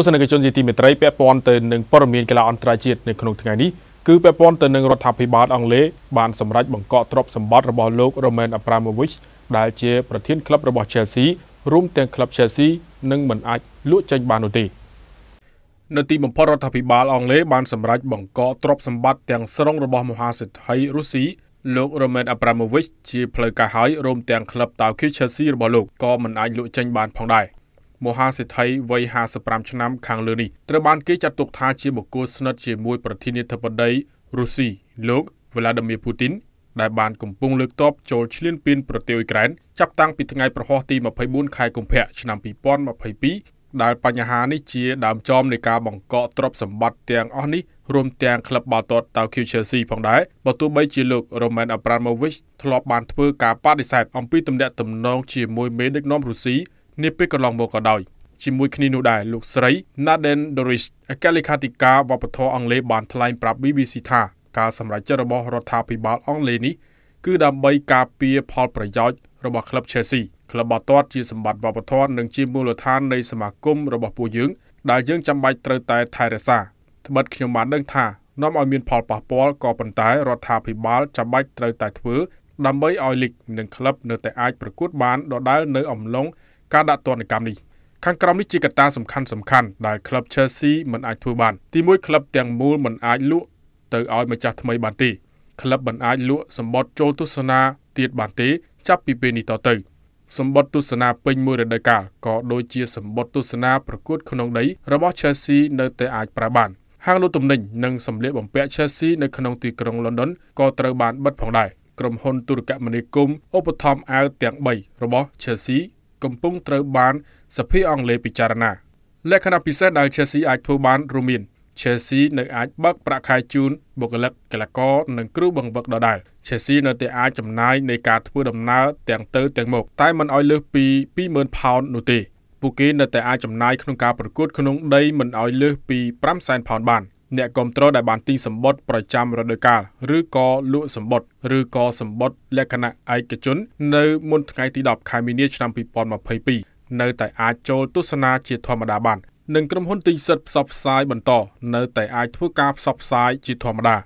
ទស្សនិកជនជាទីមេត្រីពាក់ព័ន្ធទៅនឹងព័ត៌មានកីឡាអន្តរជាតិនៅក្នុងថ្ងៃនេះគឺពាក់ព័ន្ធទៅនឹងរដ្ឋាភិបាលអង់គ្លេសបានសម្រេចបង្កក់ទ្រព្យសម្បត្តិរបស់លោក Roman Abramovich ដែលជាប្រធានក្លឹបរបស់ Chelsea រួមទាំងក្លឹប Chelsea នឹងមិនអាចលក់ចេញបាននោះទេនៅទីបំផុតរដ្ឋាភិបាល អង់គ្លេសបានសម្រេចបង្កក់ទ្រព្យសម្បត្តិទាំងស្រុងរបស់មហាសេដ្ឋីរុស្ស៊ីលោក Roman Abramovich ជាផ្លូវការហើយរួមទាំងក្លឹបតាវគី Chelsea របស់លោកក៏មិនអាចលក់ចេញបានផងដែរមហាសេដ្ឋីវ័យ55ឆ្នាំខាងលើនេះត្រូវបាន គេចាត់ទុកថាជាបុគ្គលស្និទ្ធជាមួយប្រធានាធិបតីរុស្ស៊ីលោក Vladimir Putin ដែលបានកំពុងលើកទ័ពចូលឈ្លានពានប្រទេសអ៊ុយក្រែនចាប់តាំងពីថ្ងៃប្រហោះទី24ខែកុម្ភៈឆ្នាំ2022ដែលបញ្ហានេះជាដើមចមនៃការបង្កកទ្រព្យសម្បត្តិទាំងអស់នេះរួមទាំងក្លឹបបាល់ទាត់ Tokyo Chelsea ផងដែរបើទោះបីជាលោក Roman Abramovich ធ្លាប់បានធ្វើការបដិសេធអំពីទំនាក់ទំនងជាមួយមេដឹកនាំរុស្ស៊ីនាពេលកន្លងមកក៏ដោយ ជាមួយគ្នានោះដែរលោកស្រី Naden Doris អគ្គលេខាធិការវប្បធម៌អង់គ្លេសបានថ្លែងប្រាប់ BBC ថាការសម្រេចចិត្តរបស់រដ្ឋាភិបាលអង់គ្លេសនេះគឺដើម្បីការពារ ផលប្រយោជន៍របស់ក្លឹប Chelsea ក្លឹបបាល់ទាត់ជាសម្បត្តិវប្បធម៌និងជាមូលដ្ឋាននៃសមាគមរបស់ពួកយើងដែលយើងចាំបាច់ត្រូវតែ ថែរក្សាត្បិតខ្ញុំបានដឹងថានាំឲ្យមាន ផលប៉ះពាល់ក៏ប៉ុន្តែរដ្ឋាភិបាលចាំបាច់ត្រូវតែធ្វើ ដើម្បីឲ្យលីកនិងក្លឹបនៅតែអាចប្រកួត បានដដែលនៅ អំឡុងការដាក់ទណ្ឌកម្មនេះខាងក្រោមនេះជាកត្តាសំខាន់សំខាន់ដែលក្លឹប Chelsea មិនអាចធ្វើបានទីមួយក្លឹបទាំងមូលមិនអាចលក់ទៅឲ្យម្ចាស់ថ្មីបានទេក្លឹបមិនអាចលក់សម្បត្តិចូលទស្សនាទៀតបានទេ ចាប់ពីពេលនេះតទៅសម្បត្តិទស្សនាពេញមួយរដូវកាលក៏ដូចជាសម្បត្តិទស្សនាប្រកួតក្នុងដីរបស់ Chelsea នៅតែអាចប្រើបានហាងលក់ទំនិញនិងសម្លៀកបំពាក់ Chelsea នៅក្នុងទីក្រុង London ក៏ត្រូវបានបិទផងដែរក្រុមហ៊ុនទូរគមនាគមន៍ឧបត្ថម្ភអាវទាំង3របស់ Chelsea កំពុងត្រូវបានសភាអង់គ្លេសពិចារណា លក្ខណៈពិសេសដែល Chelsea អាចធ្វើបានរួមមាន Chelsea នៅអាចបើកប្រាក់ខែជូនបុគ្គលិកកីឡាករនិងគ្រូបង្វឹកដដែល Chelsea នៅតែអាចចំណាយនៃការធ្វើដំណើរទាំងទៅទាំងមក តែមិនឲ្យ លើសពី20,000ផោននោះទេពួកគេនៅតែអាចចំណាយក្នុងការប្រកួតក្នុង ដីមិនឲ្យលើសពី500,000ផោនបានអ្នកគ្រប់គ្រងដែលបានទីសម្បត្តិប្រចាំរដូវកាលឬក៏លក់សម្បត្តិឬក៏សម្បត្តិលក្ខណៈឯកជន នៅមុនថ្ងៃទី10ខែមីនា ឆ្នាំ2022នៅតែអាចចូលទស្សនាជាធម្មតាបាននិងក្រុមហ៊ុនទិញសិទ្ធិផ្សព្វផ្សាយបន្តនៅតែអាចធ្វើការផ្សព្វផ្សាយជាធម្មតា